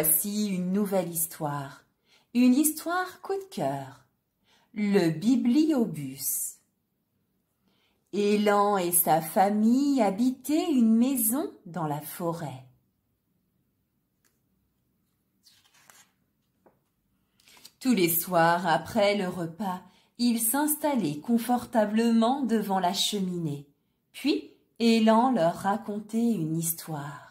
Voici une nouvelle histoire, une histoire coup de cœur, le bibliobus. Elan et sa famille habitaient une maison dans la forêt. Tous les soirs, après le repas, ils s'installaient confortablement devant la cheminée. Puis, Élan leur racontait une histoire.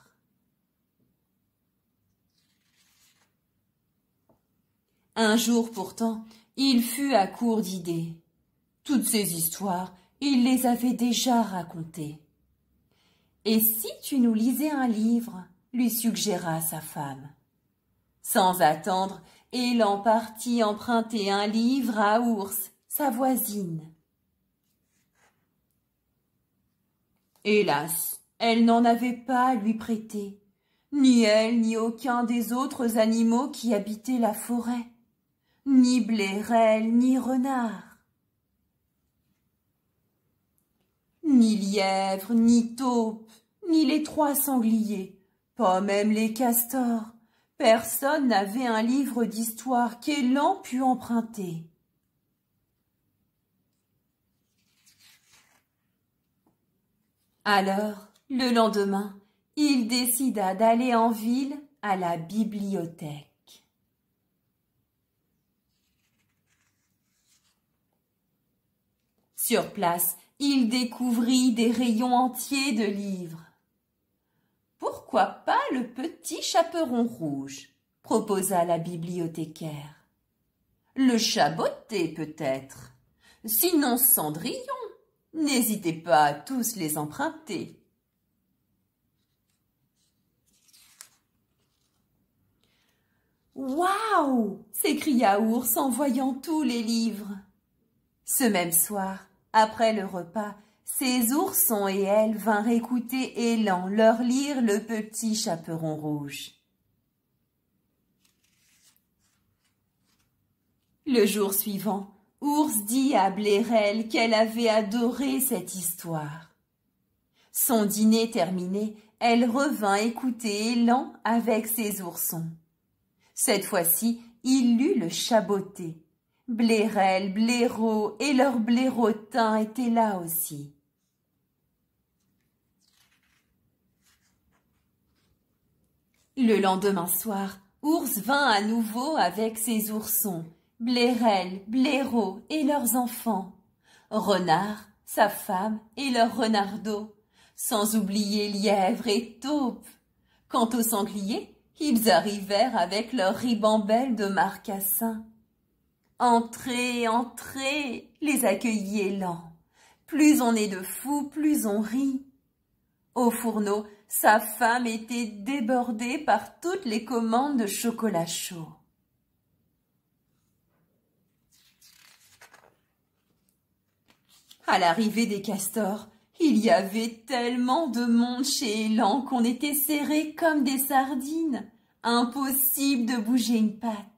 Un jour pourtant, il fut à court d'idées. Toutes ces histoires, il les avait déjà racontées. Et si tu nous lisais un livre lui suggéra sa femme. Sans attendre, il en partit emprunter un livre à Ours, sa voisine. Hélas, elle n'en avait pas à lui prêter, ni elle, ni aucun des autres animaux qui habitaient la forêt ni blairel, ni renard, ni lièvre, ni taupe, ni les trois sangliers, pas même les castors. Personne n'avait un livre d'histoire qu'Élan pût emprunter. Alors, le lendemain, il décida d'aller en ville à la bibliothèque. Sur place, il découvrit des rayons entiers de livres. Pourquoi pas le petit chaperon rouge proposa la bibliothécaire. Le chaboté peut-être. Sinon Cendrillon. N'hésitez pas à tous les emprunter. Waouh s'écria Ours en voyant tous les livres. Ce même soir, après le repas, ses oursons et elle vinrent écouter Élan leur lire le petit chaperon rouge. Le jour suivant, Ours dit à Blairel qu'elle avait adoré cette histoire. Son dîner terminé, elle revint écouter Élan avec ses oursons. Cette fois-ci, il lut le chaboté. Blairel, Blaireau et leurs blaireautins étaient là aussi. Le lendemain soir, Ours vint à nouveau avec ses oursons, Blairel, Blaireau et leurs enfants, Renard, sa femme et leurs Renardo, sans oublier Lièvre et Taupe. Quant aux sangliers, ils arrivèrent avec leurs ribambelles de marcassins. Entrez, entrez, les accueillis lent. Plus on est de fous, plus on rit. Au fourneau, sa femme était débordée par toutes les commandes de chocolat chaud. À l'arrivée des castors, il y avait tellement de monde chez Elan qu'on était serrés comme des sardines. Impossible de bouger une patte.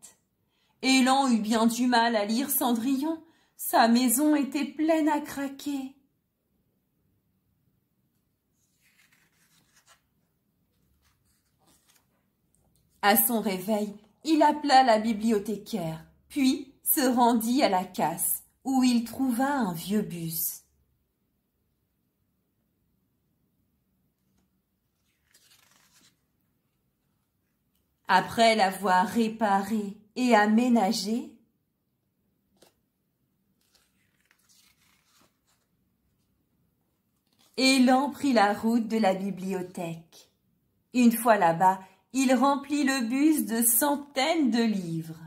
Élan eut bien du mal à lire Cendrillon. Sa maison était pleine à craquer. À son réveil, il appela la bibliothécaire, puis se rendit à la casse, où il trouva un vieux bus. Après l'avoir réparé, et aménager Élan prit la route de la bibliothèque. Une fois là-bas, il remplit le bus de centaines de livres.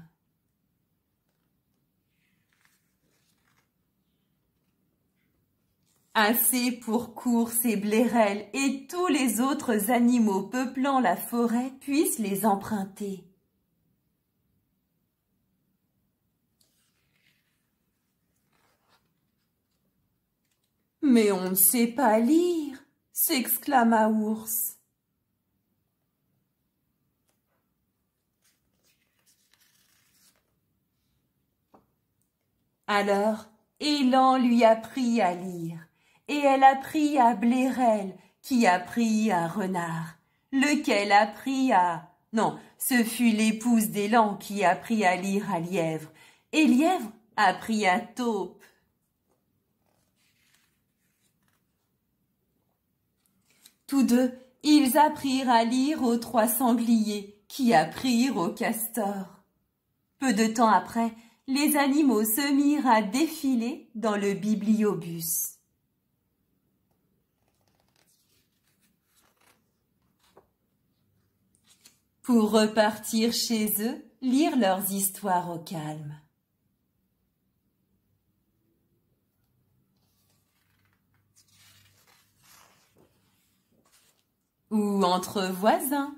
Assez pour courses et blairelles et tous les autres animaux peuplant la forêt puissent les emprunter. Mais on ne sait pas lire s'exclama Ours. Alors, Élan lui apprit à lire, et elle apprit à Blairel, qui apprit à Renard, lequel apprit à... Non, ce fut l'épouse d'Élan qui apprit à lire à Lièvre, et Lièvre apprit à Taupe. Tous deux, ils apprirent à lire aux trois sangliers, qui apprirent au castors. Peu de temps après, les animaux se mirent à défiler dans le bibliobus. Pour repartir chez eux, lire leurs histoires au calme. ou entre voisins.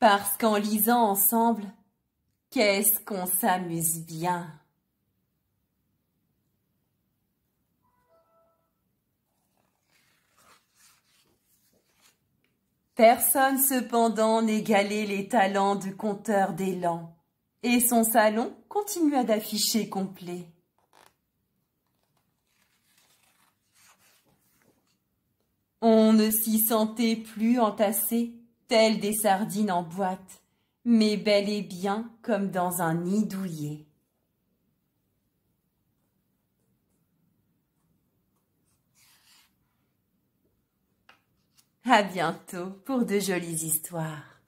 Parce qu'en lisant ensemble, qu'est-ce qu'on s'amuse bien Personne cependant n'égalait les talents du conteur d'élan, et son salon continua d'afficher complet. On ne s'y sentait plus entassé, telles des sardines en boîte, mais bel et bien comme dans un nid douillet. À bientôt pour de jolies histoires.